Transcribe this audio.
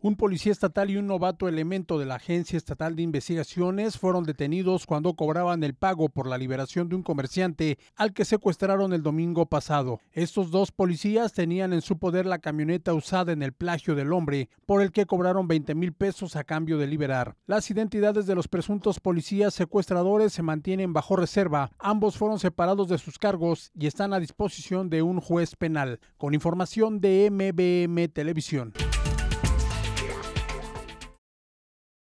Un policía estatal y un novato elemento de la Agencia Estatal de Investigaciones fueron detenidos cuando cobraban el pago por la liberación de un comerciante al que secuestraron el domingo pasado. Estos dos policías tenían en su poder la camioneta usada en el plagio del hombre, por el que cobraron 20 mil pesos a cambio de liberar. Las identidades de los presuntos policías secuestradores se mantienen bajo reserva. Ambos fueron separados de sus cargos y están a disposición de un juez penal. Con información de MBM Televisión.